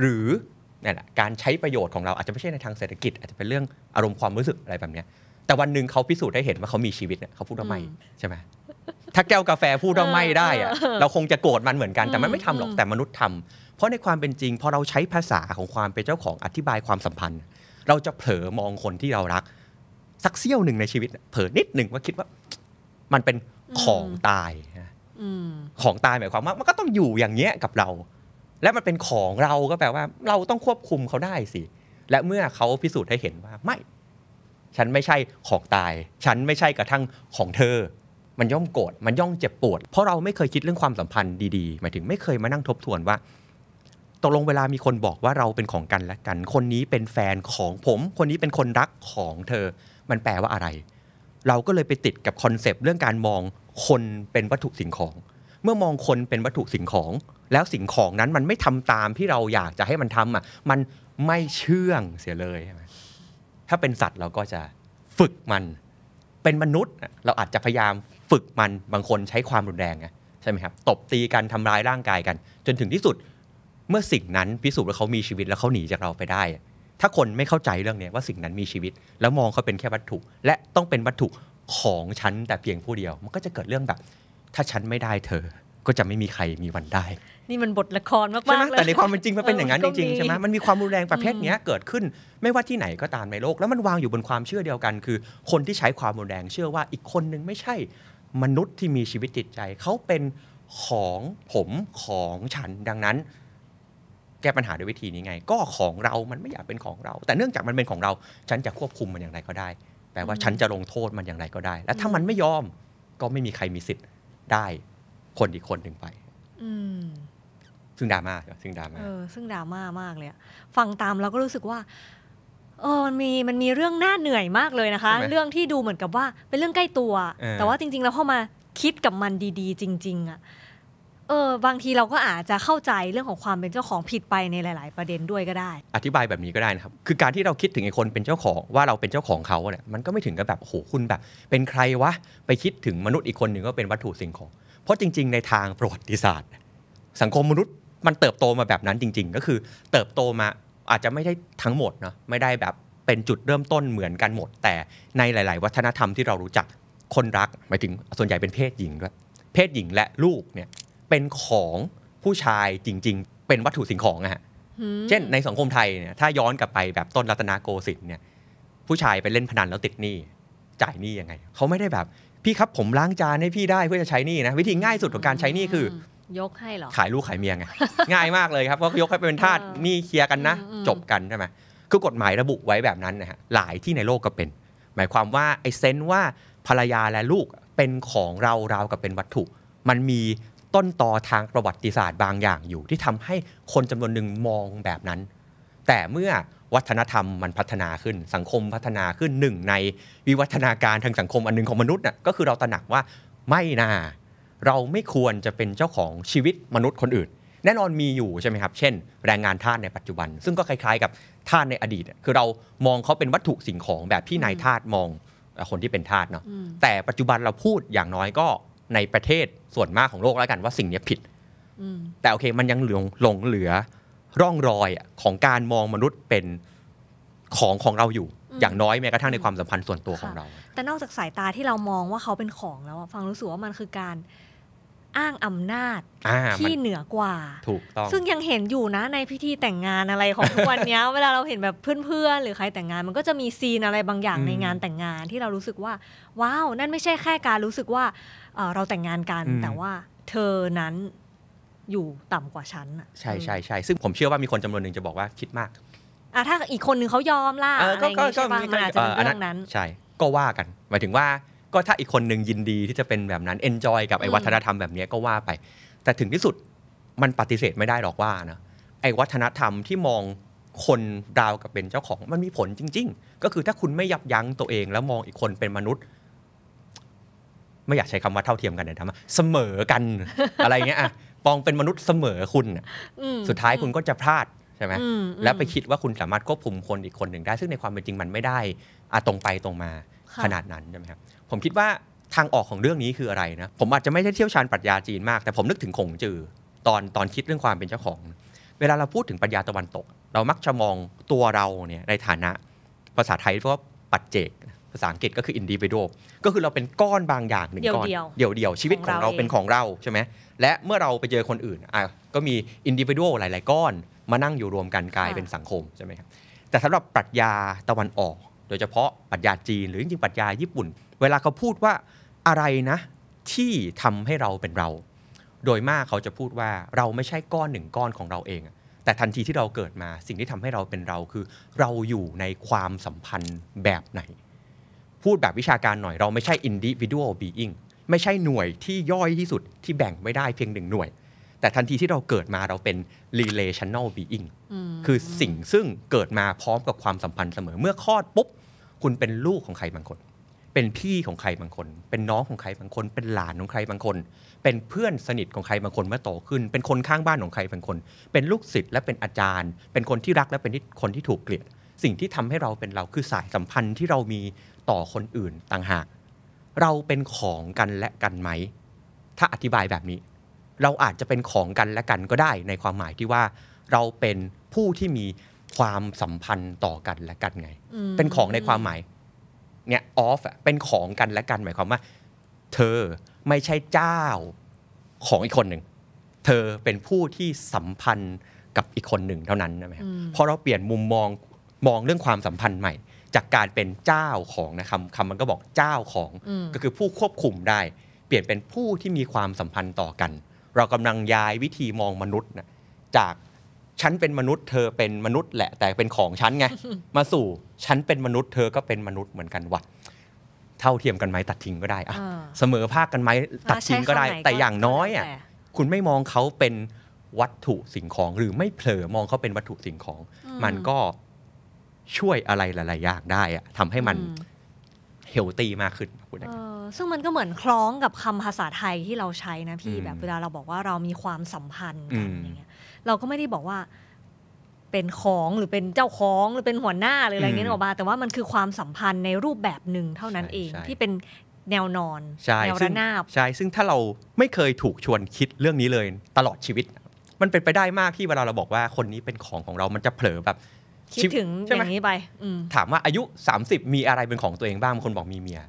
หรือนี่แหละการใช้ประโยชน์ของเรา อาจจะไม่ใช่ในทางเศรษฐกิจอาจจะเป็นเรื่องอารมณ์ความรู้สึกอะไรแบบนี้แต่วันหนึ่งเขาพิสูจน์ได้เห็นว่าเขามีชีวิตเนี่ยเขาพูดทำไมใช่ไหมถ้าแก้วกาแฟพูดว่าไม่ได้อะเราคงจะโกรธมันเหมือนกัน แต่มันไม่ทำหรอกแต่มนุษย์ทำเพราะในความเป็นจริงพอเราใช้ภาษาของความเป็นเจ้าของอธิบายความสัมพันธ์ เราจะเผลอมองคนที่เรารัก สักเสี้ยวหนึ่งในชีวิต เผลอนิดหนึ่งว่าคิดว่า มันเป็นของตายของตายหมายความว่ามันก็ต้องอยู่อย่างเงี้ยกับเรา และมันเป็นของเราก็แปลว่า เราต้องควบคุมเขาได้สิ และเมื่อเขาพิสูจน์ให้เห็นว่าไม่ ฉันไม่ใช่ของตาย ฉันไม่ใช่กระทั่งของเธอมันย่อมโกรธ มันย่อมเจ็บปวด เพราะเราไม่เคยคิดเรื่องความสัมพันธ์ดีๆ หมายถึงไม่เคยมานั่งทบทวนว่าตกลงเวลามีคนบอกว่าเราเป็นของกันและกัน คนนี้เป็นแฟนของผม คนนี้เป็นคนรักของเธอ มันแปลว่าอะไร เราก็เลยไปติดกับคอนเซปต์เรื่องการมองคนเป็นวัตถุสิ่งของ เมื่อมองคนเป็นวัตถุสิ่งของ แล้วสิ่งของนั้น มันไม่ทำตามที่เราอยากจะให้มันทำอ่ะ มันไม่เชื่องเสียเลยใช่ไหมถ้าเป็นสัตว์เราก็จะฝึกมัน เป็นมนุษย์ เราอาจจะพยายามฝึกมันบางคนใช้ความรุนแรงไงใช่ไหมครับตบตีกันทำร้ายร่างกายกัน จนถึงที่สุดเมื่อสิ่งนั้นพิสูจน์ว่าเขามีชีวิตแล้วเขาหนีจากเราไปได้ ถ้าคนไม่เข้าใจเรื่องนี้ว่าสิ่งนั้นมีชีวิต แล้วมองเขาเป็นแค่วัตถุ และต้องเป็นวัตถุของฉันแต่เพียงผู้เดียว มันก็จะเกิดเรื่องแบบ ถ้าฉันไม่ได้เธอก็จะไม่มีใครมีวันได้ นี่มันบทละครมากๆใช่ไหมแต่ในความเป็นจริงมันเป็นอย่างนั้นจริงๆใช่ไหมมันมีความรุนแรงประเภทนี้เกิดขึ้น ไม่ว่าที่ไหนก็ตามในโลก แล้วมันวางอยู่บนความเชื่อเดียวกัน คือ คนที่ใช้ความรุนแรงเชื่อว่าอีกคนนึงไม่ใช่มนุษย์ที่มีชีวิตจิตใจเขาเป็นของผมของฉันดังนั้นแก้ปัญหาด้วยวิธีนี้ไง ก็ของเรา มันไม่อยากเป็นของเรา แต่เนื่องจากมันเป็นของเรา ฉันจะควบคุมมันอย่างไรก็ได้แปลว่าฉันจะลงโทษมันอย่างไรก็ได้ และถ้ามันไม่ยอมก็ไม่มีใครมีสิทธิ์ได้คนอีกคนหนึ่งไปซึ่งดราม่าซึ่งดราม่าซึ่งดราม่ามากเลยฟังตามเราก็รู้สึกว่าเออมันมี มันมีเรื่องน่าเหนื่อยมากเลยนะคะ เรื่องที่ดูเหมือนกับว่าเป็นเรื่องใกล้ตัว แต่ว่าจริงๆแล้วพอมาคิดกับมันดีๆ จริงๆอะเออ บางทีเราก็อาจจะเข้าใจเรื่องของความเป็นเจ้าของผิดไปในหลายๆประเด็นด้วยก็ได้ อธิบายแบบนี้ก็ได้นะครับ คือการที่เราคิดถึงไอ้คนเป็นเจ้าของว่าเราเป็นเจ้าของเขาเนี่ย มันก็ไม่ถึงกับแบบ โอ้โห คุณแบบเป็นใครวะ ไปคิดถึงมนุษย์อีกคนหนึ่งก็เป็นวัตถุสิ่งของ เพราะจริง ๆในทางประวัติศาสตร์ สังคมมนุษย์มันเติบโตมาแบบนั้นจริง ๆ ก็คือเติบโตมาอาจจะไม่ได้ทั้งหมดเนาะไม่ได้แบบเป็นจุดเริ่มต้นเหมือนกันหมด แต่ในหลาย ๆ วัฒนธรรมที่เรารู้จักคนรักหมายถึงส่วนใหญ่เป็นเพศหญิงด้วยเพศหญิงและลูกเนี่ยเป็นของผู้ชายจริง ๆ เป็นวัตถุสิ่งของอะฮะเช่นในสังคมไทยเนี่ยถ้าย้อนกลับไปแบบต้นรัตนโกสินทร์เนี่ย ผู้ชายไปเล่นพนันแล้วติดหนี้ จ่ายหนี้ยังไง เขาไม่ได้แบบพี่ครับผมล้างจานให้พี่ได้เพื่อจะใช้หนี้นะวิธีง่ายสุดของการใช้หนี้คือยกให้เหรอขายลูกขายเมียไงง่ายมากเลยครับ ก็ยกให้เป็นทาสนี่เคลียร์กันนะ จบกันใช่ไหมคือกฎหมายระบุไว้แบบนั้นนะฮะหลายที่ในโลกก็เป็น หมายความว่าไอ้เซนว่าภรรยาและลูกเป็นของเราเรากับเป็นวัตถุ มันมีต้นตอทางประวัติศาสตร์บางอย่างอยู่ที่ทำให้คนจำนวนหนึ่งมองแบบนั้น แต่เมื่อวัฒนธรรมมันพัฒนาขึ้นสังคมพัฒนาขึ้นหนึ่งในวิวัฒนาการทางสังคมอันนึงของมนุษย์น่ะก็คือเราตระหนักว่าไม่น่าเราไม่ควรจะเป็นเจ้าของชีวิตมนุษย์คนอื่น แน่นอนมีอยู่ใช่ไหมครับ เช่นแรงงานทาสในปัจจุบัน ซึ่งก็คล้ายๆ กับทาสในอดีตคือเรามองเขาเป็นวัตถุสิ่งของแบบที่นายทาสมองคนที่เป็นทาสเนาะแต่ปัจจุบันเราพูดอย่างน้อยก็ในประเทศส่วนมากของโลกแล้วกันว่าสิ่งนี้ผิดแต่โอเคมันยังหลงหลงเหลือร่องรอยของการมองมนุษย์เป็นของของเราอยู่อย่างน้อยแม้กระทั่งในความสัมพันธ์ส่วนตัวของเรา แต่นอกจากสายตาที่เรามองว่าเขาเป็นของแล้วฟังรู้สึกว่ามันคือการอ้างอำนาจที่เหนือกว่าถูกต้องซึ่งยังเห็นอยู่นะในพิธีแต่งงานอะไรของทุกวันนี้เวลาเราเห็นแบบเพื่อนๆ หรือใครแต่งงานมันก็จะมีซีนอะไรบางอย่างในงานแต่งงานที่เรารู้สึกว่า ว้าว นั่นไม่ใช่แค่การรู้สึกว่าเราแต่งงานกัน แต่ว่าเธอนั้นอยู่ต่ำกว่าฉันใช่ใช่ใช่ซึ่งผมเชื่อว่ามีคนจำนวนหนึ่งจะบอกว่าคิดมากอ่ะถ้าอีกคนหนึ่งเขายอมล่ะอะไรอย่างเงี้ใช่ไหมันอาจจะเป็นเรื่องนั้น ใช่ก็ว่ากันหมายถึงว่าก็ถ้าอีกคนหนึ่งยินดีที่จะเป็นแบบนั้นเอนจอย กับไอ้วัฒนธรรมแบบนี้ก็ว่าไป แต่ถึงที่สุดมันปฏิเสธไม่ได้หรอกว่านะไอ้วัฒนธรรมที่มองคนดาวกับเป็นเจ้าของมันมีผลจริง ๆ ก็คือถ้าคุณไม่ยับยั้งตัวเอง แล้วมองอีกคนเป็นมนุษย์ ไม่อยากใช้คำว่าเท่าเทียมกันนะทำไมเสมอกันอะไรเงี้ยอะมองเป็นมนุษย์เสมอคุณสุดท้ายคุณก็จะพลาดใช่ไหมแล้วไปคิดว่าคุณสามารถควบคุมคนอีกคนหนึ่งได้ซึ่งในความเป็นจริงมันไม่ได้อะตรงไปตรงมาขนาดนั้นใช่ไหมครับผมคิดว่าทางออกของเรื่องนี้คืออะไรนะ ผมอาจจะไม่ได้เที่ยวชาญปรัชญาจีนมาก แต่ผมนึกถึงคงจือตอนตอนคิดเรื่องความเป็นเจ้าของ เวลาเราพูดถึงปรัชญาตะวันตก เรามักจะมองตัวเราเนี่ยในฐานะ ภาษาไทยเรียกว่าปัจเจกภาษาอังกฤษก็คืออินดิวิโดก็คือเราเป็นก้อนบางอย่างหนึ่งก้อน เดี่ยวเดียวชีวิตของเราเป็นของเราใช่ไหมและเมื่อเราไปเจอคนอื่นอ่ะก็มีอินดิวิโดหลายๆก้อนมานั่งอยู่รวมกันกลายเป็นสังคมใช่ไหมครับแต่สำหรับปรัชญาตะวันออก โดยเฉพาะปรัชญาจีนหรือจริงๆปรัชญาญี่ปุ่นเวลาเขาพูดว่าอะไรนะ ที่ทำให้เราเป็นเรา โดยมากเขาจะพูดว่าเราไม่ใช่ก้อนหนึ่งก้อนของเราเองแต่ทันทีที่เราเกิดมาสิ่งที่ทำให้เราเป็นเราคือเราอยู่ในความสัมพันธ์แบบไหน พูดแบบวิชาการหน่อยเราไม่ใช่ individual being ไม่ใช่หน่วยที่ย่อยที่สุดที่แบ่งไม่ได้เพียงหนึ่งหน่วย แต่ทันทีที่เราเกิดมาเราเป็น relational being คือสิ่งซึ่งเกิดมาพร้อมกับความสัมพันธ์เสมอ เมื่อคลอดปุ๊บคุณเป็นลูกของใครบางคนเป็นพี่ของใครบางคน เป็นน้องของใครบางคน เป็นหลานของใครบางคน เป็นเพื่อนสนิทของใครบางคนเมื่อโตขึ้น เป็นคนข้างบ้านของใครบางคน เป็นลูกศิษย์และเป็นอาจารย์ เป็นคนที่รักและเป็นคนที่ถูกเกลียด สิ่งที่ทำให้เราเป็นเราคือสายสัมพันธ์ที่เรามีต่อคนอื่นต่างหาก เราเป็นของกันและกันไหม ถ้าอธิบายแบบนี้ เราอาจจะเป็นของกันและกันก็ได้ ในความหมายที่ว่าเราเป็นผู้ที่มีความสัมพันธ์ต่อกันและกันไง เป็นของในความหมายเนี่ยออฟเป็นของกันและกันหมายความว่า เธอไม่ใช่เจ้าของอีกคนหนึ่งเธอเป็นผู้ที่สัมพันธ์กับอีกคนหนึ่งเท่านั้นนะครับพอเราเปลี่ยนมุมมองมองเรื่องความสัมพันธ์ใหม่ จากการเป็นเจ้าของนะคำคำมันก็บอกเจ้าของก็คือผู้ควบคุมได้ เปลี่ยนเป็นผู้ที่มีความสัมพันธ์ต่อกัน เรากำลังย้ายวิธีมองมนุษย์นะจากฉันเป็นมนุษย์เธอเป็นมนุษย์แหละแต่เป็นของฉันไงมาสู่ฉันเป็นมนุษย์เธอก็เป็นมนุษย์เหมือนกันวะเท่าเทียมกันไหมตัดทิ้งก็ได้อะเสมอภาคกันไหมตัดทิ้งก็ได้ แต่อย่างน้อยอ่ะคุณไม่มองเขาเป็นวัตถุสิ่งของ หรือไม่เผลอมองเขาเป็นวัตถุสิ่งของ มันก็ช่วยอะไรหลายๆอย่างได้อะทำให้มันเฮลตี้มากขึ้นคุณซึ่งมันก็เหมือนคล้องกับคำภาษาไทยที่เราใช้นะพี่ แบบเวลาเราบอกว่าเรามีความสัมพันธ์กันอย่างเงี้ยเราก็ไม่ได้บอกว่า เป็นของหรือเป็นเจ้าของหรือเป็นหัวหน้าหรืออะไรเงี้ยออกมาแต่ว่ามันคือความสัมพันธ์ในรูปแบบหนึ่งเท่านั้นเอง ที่เป็นแนวนอน แนวระนาบใช่ ซึ่งถ้าเราไม่เคยถูกชวนคิดเรื่องนี้เลย ตลอดชีวิต มันเป็นไปได้มากที่เวลาเราบอกว่าคนนี้เป็นของของเรา มันจะเผลอแบบคิดถึงอย่างนี้ไปถามว่าอายุ30มีอะไรเป็นของตัวเองบ้างบางคนบอกมีเมีย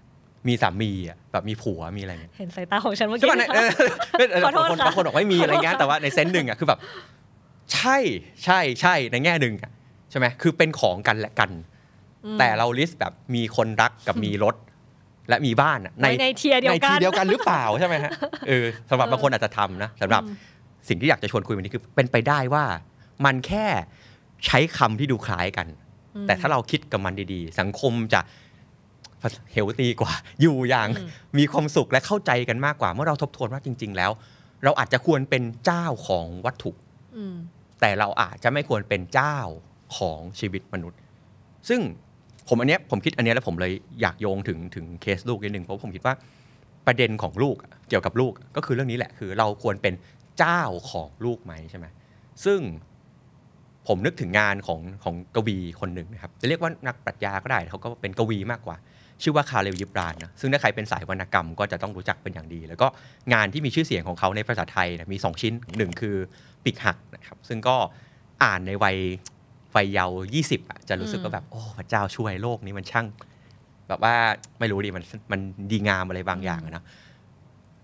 มีสามีอ่ะแบบมีผัวมีอะไรเงี้ยเห็นสายตาของฉันเมื่อกี้ขอโทษคนบางคนบอกไม่มีอะไรเงี้ยแต่ว่าในเซนต์หนึ่งอ่ะคือแบบใช่ใช่ใช่ในแง่หนึ่งใช่ไหมคือเป็นของกันและกัน แต่เราลิสต์แบบมีคนรักกับมีรถ และมีบ้านในในเทียเดียวกันในเทียเดียวกันหรือเปล่าใช่ไหมฮะเออสำหรับบางคนอาจจะทำนะสำหรับสิ่งที่อยากจะชวนคุยวันนี้คือเป็นไปได้ว่ามันแค่ใช้คำที่ดูคล้ายกัน แต่ถ้าเราคิดกับมันดีๆ สังคมจะเฮลตีกว่า อยู่อย่างมีความสุขและเข้าใจกันมากกว่าเมื่อเราทบทวนว่าจริง ๆ แล้ว เราอาจจะควรเป็นเจ้าของวัตถุแต่เราอาจจะไม่ควรเป็นเจ้าของชีวิตมนุษย์ ซึ่งผมอันเนี้ยผมคิดอันเนี้ยแล้วผมเลยอยากโยงถึงถึงเคสลูกนิดนึ่งเพราะผมคิดว่าประเด็นของลูกเกี่ยวกับลูกก็คือเรื่องนี้แหละ คือเราควรเป็นเจ้าของลูกไหมใช่ไหมซึ่งผมนึกถึงงานของของกวี คนหนึ่งนะครับจะเรียกว่านักปรัชญาก็ได้เขาก็เป็นกวี มากกว่าชื่อว่าคาเลลยิบรานนะซึ่งถ้าใครเป็นสายวรรณกรรมก็จะต้องรู้จักเป็นอย่างดี แล้วก็งานที่มีชื่อเสียงของเขาในภาษาไทยนะมี2ชิ้น1คือปิกหักนะครับซึ่งก็อ่านในวัยวัยเยาว์ยี่สิบจะรู้สึกว่าแบบ โอ้พระเจ้าช่วยโลกนี้มันช่าง แบบว่าไม่รู้ดิมันมันดีงามอะไรบางอย่างนะ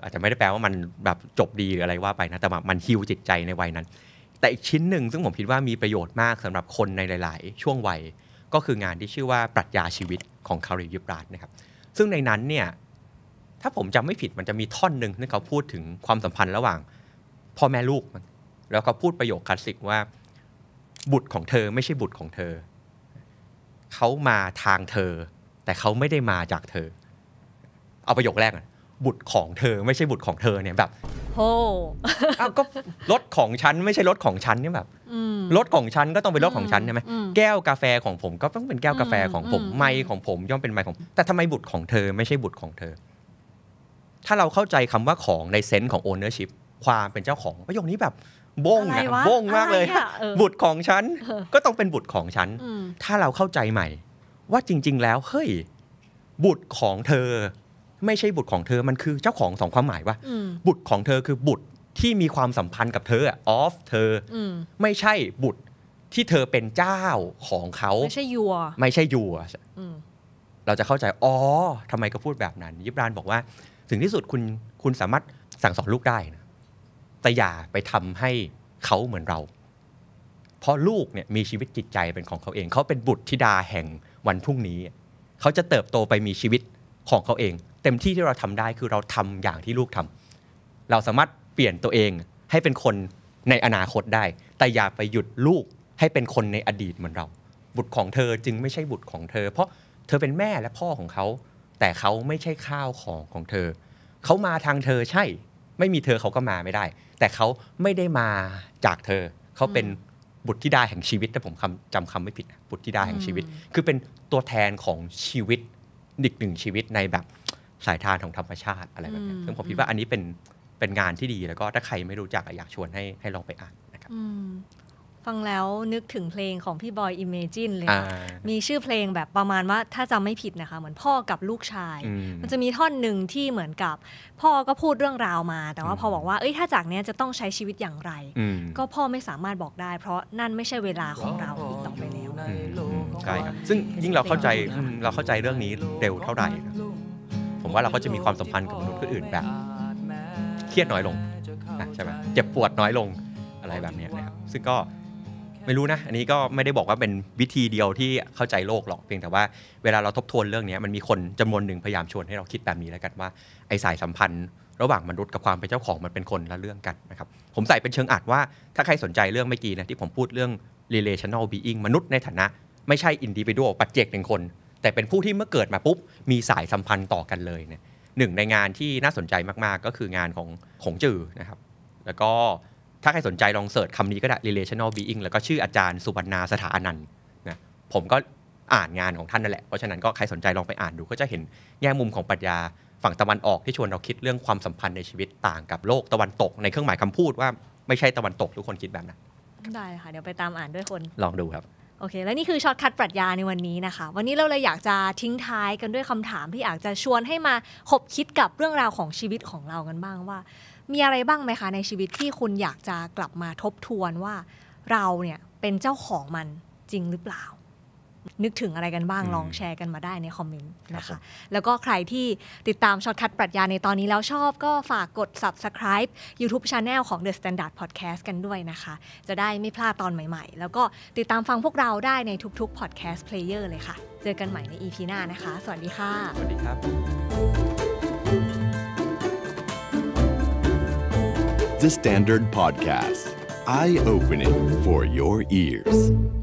อาจจะไม่ได้แปลว่ามันแบบจบดีหรืออะไรว่าไปนะแต่มันฮิวจิตใจในวัยนั้น แต่อีกชิ้นหนึ่งซึ่งผมคิดว่ามีประโยชน์มากสำหรับคนในหลาย ๆ ช่วงวัยก็คืองานที่ชื่อว่าปรัชญาชีวิตของคาริยิบราชนะครับ ซึ่งในนั้นเนี่ยถ้าผมจำไม่ผิดมันจะมีท่อนหนึ่งที่เขาพูดถึงความสัมพันธ์ระหว่างพ่อแม่ลูกแล้วเขาพูดประโยคคลาสสิกว่า บุตรของเธอไม่ใช่บุตรของเธอเขามาทางเธอ แต่เขาไม่ได้มาจากเธอ เอาประโยคแรกบุตรของเธอไม่ใช่บุตรของเธอเนี่ยแบบโอ้าวก็รถของฉันไม่ใช่รถของฉันนี่แบบรถของฉันก็ต้องเป็นรถของฉันใช่ไหมแก้วกาแฟของผมก็ต้องเป็นแก้วกาแฟของผม ไม้ของผมย่อมเป็นไม้ของแต่ทำไมบุตรของเธอไม่ใช่บุตรของเธอ ถ้าเราเข้าใจคำว่าของในเซนส์ของโอเนอร์ชิพความเป็นเจ้าของประโยคนี้แบบบ้งนะบ้งมากเลย บุตรของฉันก็ต้องเป็นบุตรของฉัน ถ้าเราเข้าใจใหม่ ว่าจริงๆแล้วเฮ้ยบุตรของเธอไม่ใช่บุตรของเธอ มันคือ เจ้าของสองความหมายวะบุตรของเธอคือบุตรที่มีความสัมพันธ์กับเธอออฟเธอไม่ใช่บุตรที่เธอเป็นเจ้าของเขา ไม่ใช่ยัวไม่ใช่ยัวเราจะเข้าใจ อ๋อทำไมก็พูดแบบนั้น ยิบรานบอกว่า ถึงที่สุดคุณคุณสามารถสั่งสอนลูกได้นะ แต่อย่าไปทำให้เขาเหมือนเรา เพราะลูกเนี่ยมีชีวิตจิตใจเป็นของเขาเอง เขาเป็นบุตรธิดาแห่งวันพรุ่งนี้ เขาจะเติบโตไปมีชีวิตของเขาเองเต็มที่ที่เราทำได้คือเราทำอย่างที่ลูกทำ เราสามารถเปลี่ยนตัวเองให้เป็นคนในอนาคตได้ แต่อย่าไปหยุดลูกให้เป็นคนในอดีตเหมือนเรา บุตรของเธอจึงไม่ใช่บุตรของเธอ เพราะเธอเป็นแม่และพ่อของเขา แต่เขาไม่ใช่ข้าวของของเธอ เขามาทางเธอใช่ ไม่มีเธอเขาก็มาไม่ได้ แต่เขาไม่ได้มาจากเธอ เขาเป็นบุตรธิดาแห่งชีวิตแต่ผมคำจำคำไม่ผิดบุตรธิดาแห่งชีวิต คือเป็นตัวแทนของชีวิตอีกหนึ่งชีวิตในแบบสายทานของธรรมชาติอะไรแบบนี้ซึ่งผมคิดว่าอันนี้เป็นเป็นงานที่ดีแล้วก็ถ้าใครไม่รู้จักอยากชวนให้ให้ลองไปอ่านนะครับฟังแล้วนึกถึงเพลงของพี่บอย imagine เลยมีชื่อเพลงแบบประมาณว่าถ้าจำไม่ผิดนะคะเหมือนพ่อกับลูกชาย มันจะมีท่อนหนึ่งที่เหมือนกับ พ่อก็พูดเรื่องราวมา แต่ว่าพอบอกว่า เอ้ยถ้าจากนี้จะต้องใช้ชีวิตอย่างไร ก็พ่อไม่สามารถบอกได้ เพราะนั่นไม่ใช่เวลาของเราอีกต่อไปแล้วใช่ครับ ซึ่งยิ่งเราเข้าใจเราเข้าใจเรื่องนี้เร็วเท่าไหร่มว่าเราก็จะมีความสัมพันธ์กับมนุษย์คนอื่นแบบ เครียดน้อยลงใช่ไหมเจ็บปวดน้อยลงอะไรแบบนี้นะครับซึ่งก็ไม่รู้นะ อันนี้ก็ไม่ได้บอกว่าเป็นวิธีเดียวที่เข้าใจโลกหรอกเพียงแต่ว่า เวลาเราทบทวนเรื่องนี้มันมีคนจำนวนหนึ่งพยายามชวนให้เราคิดแบบนี้แล้วกันว่าไอ้สายสัมพันธ์ ระหว่างมนุษย์กับความเป็นเจ้าของมันเป็นคนละเรื่องกันนะครับผมใส่เป็นเชิงอัดว่า ถ้าใครสนใจเรื่องเมื่อกี้นะที่ผมพูดเรื่อง relational being มนุษย์ ในฐานะ ไม่ใช่ individual ปัจเจกหนึ่งคนแต่เป็นผู้ที่เมื่อเกิดมาปุ๊บ มีสายสัมพันธ์ต่อกันเลยเนี่ยหนึ่งในงานที่น่าสนใจมาก ๆ ก็คืองานของของจือนะครับ แล้วก็ถ้าใครสนใจลองเสิร์ชคำนี้ก็ได้ relational being แล้วก็ชื่ออาจารย์สุวรรณาสถาอนันต์นะผมก็อ่านงานของท่านนั่นแหละเพราะฉะนั้นก็ใครสนใจลองไปอ่านดูก็จะเห็นแง่มุมของปรัชญาฝั่งตะวันออกที่ชวนเราคิดเรื่องความสัมพันธ์ในชีวิตต่างกับโลกตะวันตกในเครื่องหมายคำพูด ว่าไม่ใช่ตะวันตกทุกคนคิดแบบนั้นได้ค่ะเดี๋ยวไปตามอ่านด้วยคน ลองดูครับโอเค และนี่คือช็อตคัดปรัชญาในวันนี้นะคะ วันนี้เราเลยอยากจะทิ้งท้ายกันด้วยคำถามที่อยากจะชวนให้มาคบคิดกับเรื่องราวของชีวิตของเรากันบ้างว่า มีอะไรบ้างไหมคะในชีวิตที่คุณอยากจะกลับมาทบทวนว่า เราเนี่ย เป็นเจ้าของมันจริงหรือเปล่านึกถึงอะไรกันบ้าง ลองแชร์กันมาได้ในคอมเมนต์นะคะ แล้วก็ใครที่ติดตามช็อตคัดปรัชญาในตอนนี้แล้วชอบก็ฝากกด subscribe YouTube Channel ของ The Standard Podcast กันด้วยนะคะ จะได้ไม่พลาดตอนใหม่ๆ แล้วก็ติดตามฟังพวกเราได้ในทุก ๆ podcast player เลยค่ะ เจอกันใหม่ใน EP หน้านะคะ สวัสดีค่ะ สวัสดีครับ The Standard Podcast. Eye opening for your ears.